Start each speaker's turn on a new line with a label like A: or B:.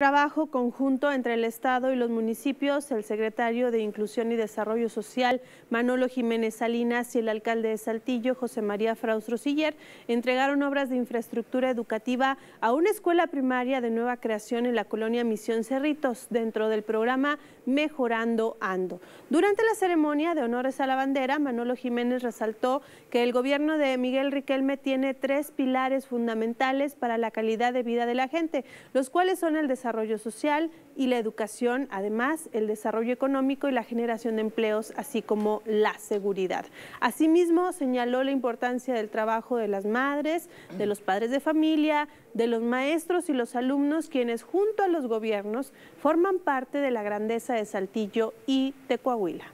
A: Trabajo conjunto entre el Estado y los municipios, el secretario de Inclusión y Desarrollo Social, Manolo Jiménez Salinas, y el alcalde de Saltillo, José María Fraustro Siller, entregaron obras de infraestructura educativa a una escuela primaria de nueva creación en la colonia Misión Cerritos, dentro del programa Mejorando Ando. Durante la ceremonia de honores a la bandera, Manolo Jiménez resaltó que el gobierno de Miguel Riquelme tiene tres pilares fundamentales para la calidad de vida de la gente, los cuales son el desarrollo desarrollo social y la educación, además el desarrollo económico y la generación de empleos, así como la seguridad. Asimismo, señaló la importancia del trabajo de las madres, de los padres de familia, de los maestros y los alumnos, quienes junto a los gobiernos forman parte de la grandeza de Saltillo y de Coahuila.